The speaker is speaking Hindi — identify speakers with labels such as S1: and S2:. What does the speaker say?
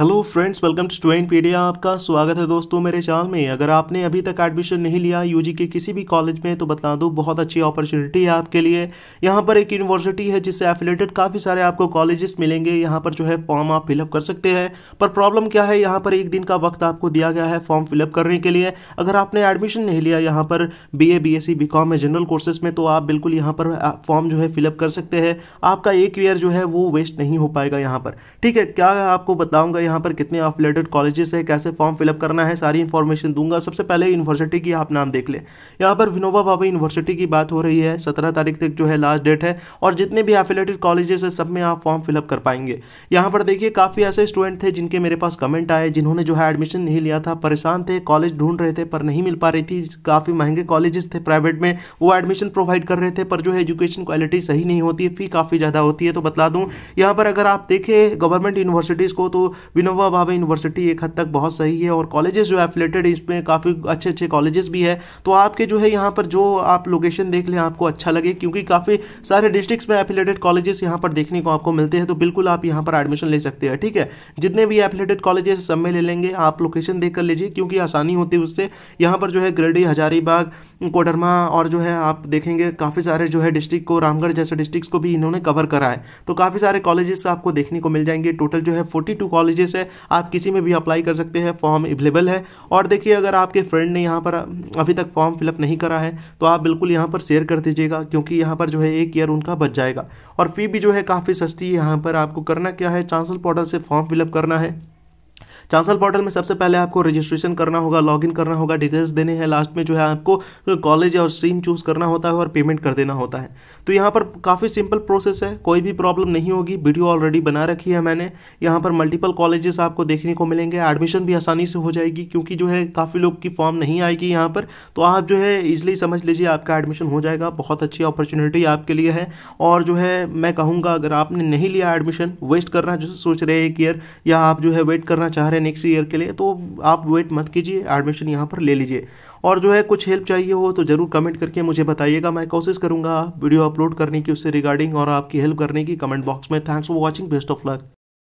S1: hello friends welcome to Studentpedia आपका स्वागत है दोस्तों मेरे चैनल में अगर आपने अभी तक एडमिशन नहीं लिया यूजी के किसी भी कॉलेज में तो बता दूँ बहुत अच्छी अपॉर्चुनिटी है आपके लिए यहाँ पर एक यूनिवर्सिटी है जिससे एफिलेटेड काफ़ी सारे आपको कॉलेजेस मिलेंगे यहाँ पर जो है फॉर्म आप फिलअप कर सकते हैं पर प्रॉब्लम क्या है यहाँ पर एक दिन का वक्त आपको दिया गया है फॉर्म फिलअप करने के लिए अगर आपने एडमिशन नहीं लिया यहाँ पर B A B S C B com में जनरल कोर्सेज में तो आप बिल्कुल यहाँ पर फॉर्म जो है फिलअप कर सकते हैं आपका एक ईयर जो है वो वेस्ट नहीं हो पाएगा यहाँ पर ठीक है क्या आपको बताऊँगा यहाँ पर कितने अफिलेटेड कॉलेजेस है कैसे फॉर्म फिलअप करना है सारी इन्फॉर्मेशन दूंगा सबसे पहले यूनिवर्सिटी की आप नाम देख लें यहाँ पर विनोबा भावे यूनिवर्सिटी की बात हो रही है सत्रह तारीख तक जो है लास्ट डेट है और जितने भी अफिलेटेड कॉलेजेस है सब में आप फॉर्म फिलअप कर पाएंगे यहाँ पर देखिए काफ़ी ऐसे स्टूडेंट थे जिनके मेरे पास कमेंट आए जिन्होंने जो है एडमिशन नहीं लिया था परेशान थे कॉलेज ढूंढ रहे थे पर नहीं मिल पा रही थी काफ़ी महंगे कॉलेजेस थे प्राइवेट में वो एडमिशन प्रोवाइड कर रहे थे पर जो है एजुकेशन क्वालिटी सही नहीं होती है फ़ी काफ़ी ज़्यादा होती है तो बता दूँ यहाँ पर अगर आप देखें गवर्नमेंट यूनिवर्सिटीज़ को तो विनोबा भावे यूनिवर्सिटी एक हद तक बहुत सही है और कॉलेजेस जो एफिलेटेड है इसमें काफ़ी अच्छे अच्छे कॉलेजेस भी है तो आपके जो है यहाँ पर जो आप लोकेशन देख लें आपको अच्छा लगे क्योंकि काफ़ी सारे डिस्ट्रिक्स में एफिलेटेड कॉलेजेस यहाँ पर देखने को आपको मिलते हैं तो बिल्कुल आप यहाँ पर एडमिशन ले सकते हैं ठीक है जितने भी एफिलेटेड कॉलेजेस सब में ले लेंगे आप लोकेशन देख कर लीजिए क्योंकि आसानी होती है उससे यहाँ पर जो है ग्रेडी हजारीबाग कोडरमा और जो है आप देखेंगे काफ़ी सारे जो है डिस्ट्रिक्ट को रामगढ़ जैसे डिस्ट्रिक्ट को भी इन्होंने कवर करा है तो काफ़ी सारे कॉलेजेस आपको देखने को मिल जाएंगे टोटल जो है फोर्टी टू कॉलेजेस है आप किसी में भी अप्लाई कर सकते हैं फॉर्म अवेलेबल है और देखिए अगर आपके फ्रेंड ने यहाँ पर अभी तक फॉर्म फिलअप नहीं करा है तो आप बिल्कुल यहाँ पर शेयर कर दीजिएगा क्योंकि यहाँ पर जो है एक ईयर उनका बच जाएगा और फी भी जो है काफ़ी सस्ती है यहाँ पर आपको करना क्या है चांसल पोर्टल से फॉर्म फिलअप करना है चांसल पोर्टल में सबसे पहले आपको रजिस्ट्रेशन करना होगा लॉगिन करना होगा डिटेल्स देने हैं लास्ट में जो है आपको कॉलेज और स्ट्रीम चूज करना होता है और पेमेंट कर देना होता है तो यहाँ पर काफ़ी सिंपल प्रोसेस है कोई भी प्रॉब्लम नहीं होगी वीडियो ऑलरेडी बना रखी है मैंने यहाँ पर मल्टीपल कॉलेजेस आपको देखने को मिलेंगे एडमिशन भी आसानी से हो जाएगी क्योंकि जो है काफ़ी लोग की फॉर्म नहीं आएगी यहाँ पर तो आप जो है ईजिली समझ लीजिए आपका एडमिशन हो जाएगा बहुत अच्छी अपॉर्चुनिटी आपके लिए है और जो है मैं कहूँगा अगर आपने नहीं लिया एडमिशन वेस्ट करना जो सोच रहे हैं एक ईयर या आप जो है वेट करना चाह रहे है नेक्स्ट ईयर के लिए तो आप वेट मत कीजिए एडमिशन यहाँ पर ले लीजिए और जो है कुछ हेल्प चाहिए हो तो ज़रूर कमेंट करके मुझे बताइएगा मैं कोशिश करूँगा वीडियो अपलोड करने की उससे रिगार्डिंग और आपकी हेल्प करने की कमेंट बॉक्स में thanks for watching best of luck